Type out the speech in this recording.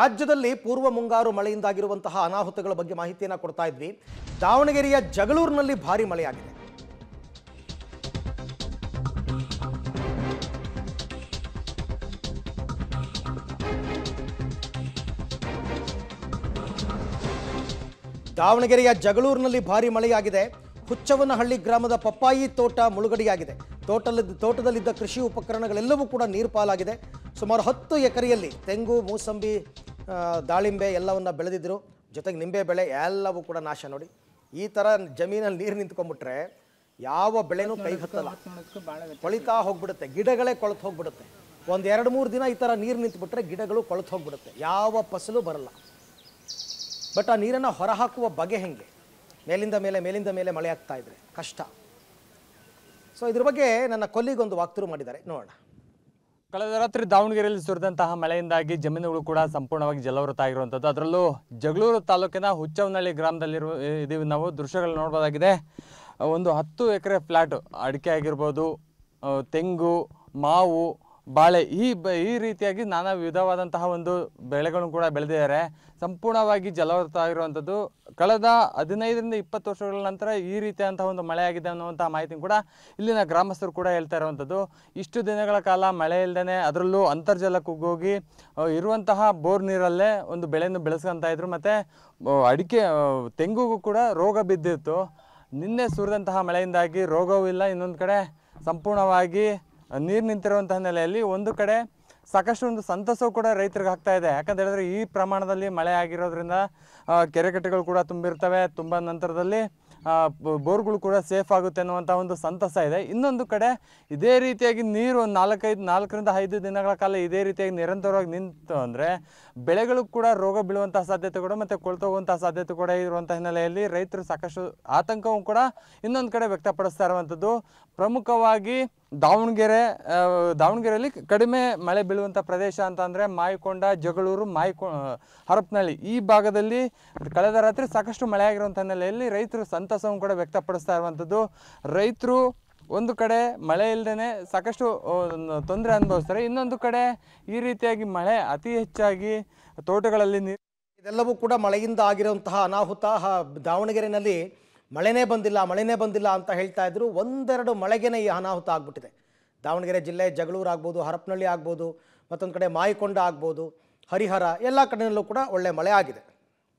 ರಾಜ್ಯದಲ್ಲಿ ಪೂರ್ವ ಮುಂಗಾರು ಮಳೆಯಿಂದಾಗಿರುವಂತಹ ಅನಾಹುತಗಳ ಬಗ್ಗೆ ಮಾಹಿತಿಯನ್ನು ಕೊಡ್ತಾ ಇದ್ವಿ ದಾವಣಗೆರೆಯ ಜಗಳೂರಿನಲ್ಲಿ ಭಾರಿ ಮಳೆಯಾಗಿದೆ ದಾವಣಗೆರೆಯ ಜಗಳೂರಿನಲ್ಲಿ ಭಾರಿ ಮಳೆಯಾಗಿದೆ ಹುಚ್ಚವನಹಳ್ಳಿ ಗ್ರಾಮದ ಪಪ್ಪಾಯಿ ತೋಟ ಮುಳುಗಡೆಯಾಗಿದೆ ತೋಟಲ್ಲಿದ್ದ ತೋಟದಲ್ಲಿದ್ದ ಕೃಷಿ ಉಪಕರಣಗಳೆಲ್ಲವೂ ಕೂಡ ನೀರು ಪಾಲಾಗಿದೆ ಸುಮಾರು ಹತ್ತು ಎಕರೆಯಲ್ಲಿ ತೆಂಗು ಮೂಸಂಬಿ ದಾಳಿಂಬೆ ಎಲ್ಲವನ್ನು ಬೆಳೆದಿದ್ದರು ಜೊತೆಗೆ ನಿಂಬೆ ಬೆಳೆ ಎಲ್ಲವೂ ಕೂಡ ನಾಶ ನೋಡಿ ಈ ಥರ ಜಮೀನಲ್ಲಿ ನೀರು ನಿಂತ್ಕೊಂಡ್ಬಿಟ್ರೆ ಯಾವ ಬೆಳೆನೂ ಕೈ ಹತ್ತಲ್ಲ ಕೊಳಿತಾ ಹೋಗ್ಬಿಡುತ್ತೆ ಗಿಡಗಳೇ ಕೊಳತು ಹೋಗ್ಬಿಡುತ್ತೆ ಒಂದು ಎರಡು ಮೂರು ದಿನ ಈ ಥರ ನೀರು ನಿಂತುಬಿಟ್ರೆ ಗಿಡಗಳು ಕೊಳತು ಹೋಗ್ಬಿಡುತ್ತೆ ಯಾವ ಫಸಲು ಬರಲ್ಲ ಬಟ್ ಆ ನೀರನ್ನು ಹೊರಹಾಕುವ ಬಗೆ ಹೆಂಗೆ ಮೇಲಿಂದ ಮೇಲೆ ಮೇಲಿಂದ ಮೇಲೆ ಮಳೆ ಆಗ್ತಾ ಇದ್ರೆ ಕಷ್ಟ ಸೊ ಇದ್ರ ಬಗ್ಗೆ ನನ್ನ ಕೊಲ್ಲಿಗೊಂದು ವಾಕ್ತುರು ಮಾಡಿದ್ದಾರೆ ನೋಡೋಣ ಕಳೆದ ರಾತ್ರಿ ದಾವಣಗೆರೆಯಲ್ಲಿ ಸುರಿದಂತಹ ಮಳೆಯಿಂದಾಗಿ ಜಮೀನುಗಳು ಕೂಡ ಸಂಪೂರ್ಣವಾಗಿ ಜಲವೃತ ಆಗಿರುವಂಥದ್ದು ಅದರಲ್ಲೂ ಜಗಳೂರು ತಾಲೂಕಿನ ಹುಚ್ಚವನಹಳ್ಳಿ ಗ್ರಾಮದಲ್ಲಿರುವ ಇದೀವಿ ನಾವು ದೃಶ್ಯಗಳು ನೋಡ್ಬೋದಾಗಿದೆ ಒಂದು ಹತ್ತು ಎಕರೆ ಫ್ಲ್ಯಾಟು ಅಡಿಕೆ ಆಗಿರ್ಬೋದು ತೆಂಗು ಮಾವು ಬಾಳೆ ಈ ಬ ಈ ರೀತಿಯಾಗಿ ನಾನಾ ವಿಧವಾದಂತಹ ಒಂದು ಬೆಳೆಗಳನ್ನು ಕೂಡ ಬೆಳೆದಿದ್ದಾರೆ ಸಂಪೂರ್ಣವಾಗಿ ಜಲವೃತ ಆಗಿರುವಂಥದ್ದು ಕಳೆದ ಹದಿನೈದರಿಂದ ಇಪ್ಪತ್ತು ವರ್ಷಗಳ ನಂತರ ಈ ರೀತಿಯಾದಂತಹ ಒಂದು ಮಳೆಯಾಗಿದೆ ಅನ್ನುವಂಥ ಮಾಹಿತಿ ಕೂಡ ಇಲ್ಲಿನ ಗ್ರಾಮಸ್ಥರು ಕೂಡ ಹೇಳ್ತಾ ಇರುವಂಥದ್ದು ಇಷ್ಟು ದಿನಗಳ ಕಾಲ ಮಳೆ ಇಲ್ಲದೇ ಅದರಲ್ಲೂ ಅಂತರ್ಜಲ ಕುಗ್ಗೋಗಿ ಇರುವಂತಹ ಬೋರ್ ನೀರಲ್ಲೇ ಒಂದು ಬೆಳೆಯನ್ನು ಬೆಳೆಸ್ಕೊಂತ ಇದ್ರು ಮತ್ತು ಅಡಿಕೆ ತೆಂಗುಗೂ ಕೂಡ ರೋಗ ಬಿದ್ದಿತ್ತು ನಿನ್ನೆ ಸುರಿದಂತಹ ಮಳೆಯಿಂದಾಗಿ ರೋಗವೂ ಇಲ್ಲ ಇನ್ನೊಂದು ಕಡೆ ಸಂಪೂರ್ಣವಾಗಿ ನೀರು ನಿಂತಿರುವಂಥ ಹಿನ್ನೆಲೆಯಲ್ಲಿ ಒಂದು ಕಡೆ ಸಾಕಷ್ಟು ಒಂದು ಸಂತಸವು ಕೂಡ ರೈತರಿಗೆ ಆಗ್ತಾ ಇದೆ ಯಾಕಂತ ಹೇಳಿದ್ರೆ ಈ ಪ್ರಮಾಣದಲ್ಲಿ ಮಳೆ ಆಗಿರೋದ್ರಿಂದ ಕೆರೆಕಟ್ಟೆಗಳು ಕೂಡ ತುಂಬಿರ್ತವೆ ತುಂಬ ನಂತರದಲ್ಲಿ ಬೋರ್ಗಳು ಕೂಡ ಸೇಫ್ ಆಗುತ್ತೆ ಅನ್ನುವಂಥ ಒಂದು ಸಂತಸ ಇದೆ ಇನ್ನೊಂದು ಕಡೆ ಇದೇ ರೀತಿಯಾಗಿ ನೀರು ಒಂದು ನಾಲ್ಕೈದು ನಾಲ್ಕರಿಂದ ಐದು ದಿನಗಳ ಕಾಲ ಇದೇ ರೀತಿಯಾಗಿ ನಿರಂತರವಾಗಿ ನಿಂತು ಅಂದರೆ ಬೆಳೆಗಳು ಕೂಡ ರೋಗ ಬೀಳುವಂಥ ಸಾಧ್ಯತೆ ಕೂಡ ಮತ್ತು ಕೊಳ್ತೋಗುವಂಥ ಸಾಧ್ಯತೆ ಕೂಡ ಇರುವಂಥ ಹಿನ್ನೆಲೆಯಲ್ಲಿ ರೈತರು ಸಾಕಷ್ಟು ಆತಂಕವೂ ಕೂಡ ಇನ್ನೊಂದು ಕಡೆ ವ್ಯಕ್ತಪಡಿಸ್ತಾ ಇರುವಂಥದ್ದು ಪ್ರಮುಖವಾಗಿ ದಾವಣಗೆರೆ ದಾವಣಗೆರೆಯಲ್ಲಿ ಕಡಿಮೆ ಮಳೆ ಬೀಳುವಂಥ ಪ್ರದೇಶ ಅಂತ ಅಂದರೆ ಮಾಯಕೊಂಡ ಜಗಳೂರು ಮಾಯಕೊ ಹರಪ್ನಹಳ್ಳಿ ಈ ಭಾಗದಲ್ಲಿ ಕಳೆದ ರಾತ್ರಿ ಸಾಕಷ್ಟು ಮಳೆಯಾಗಿರುವಂಥ ಆಗಿರುವಂಥ ಹಿನ್ನೆಲೆಯಲ್ಲಿ ರೈತರು ಸಂತಸವನ್ನು ಕೂಡ ವ್ಯಕ್ತಪಡಿಸ್ತಾ ಇರುವಂಥದ್ದು ರೈತರು ಒಂದು ಕಡೆ ಮಳೆ ಇಲ್ಲದೇ ಸಾಕಷ್ಟು ತೊಂದರೆ ಅನುಭವಿಸ್ತಾರೆ ಇನ್ನೊಂದು ಕಡೆ ಈ ರೀತಿಯಾಗಿ ಮಳೆ ಅತಿ ಹೆಚ್ಚಾಗಿ ತೋಟಗಳಲ್ಲಿ ನೀರು ಇದೆಲ್ಲವೂ ಕೂಡ ಮಳೆಯಿಂದ ಆಗಿರುವಂತಹ ಅನಾಹುತ ದಾವಣಗೆರೆಯಲ್ಲಿ ಮಳೆನೇ ಬಂದಿಲ್ಲ ಮಳೆನೇ ಬಂದಿಲ್ಲ ಅಂತ ಹೇಳ್ತಾ ಇದ್ರು ಒಂದೆರಡು ಮಳೆಗೇನೆ ಈ ಅನಾಹುತ ಆಗ್ಬಿಟ್ಟಿದೆ ದಾವಣಗೆರೆ ಜಿಲ್ಲೆ ಜಗಳೂರು ಆಗ್ಬೋದು ಹರಪನಹಳ್ಳಿ ಆಗ್ಬೋದು ಮತ್ತೊಂದು ಕಡೆ ಮಾಯಿಕೊಂಡ ಆಗ್ಬೋದು ಹರಿಹರ ಎಲ್ಲ ಕಡೆಯಲ್ಲೂ ಕೂಡ ಒಳ್ಳೆ ಮಳೆ ಆಗಿದೆ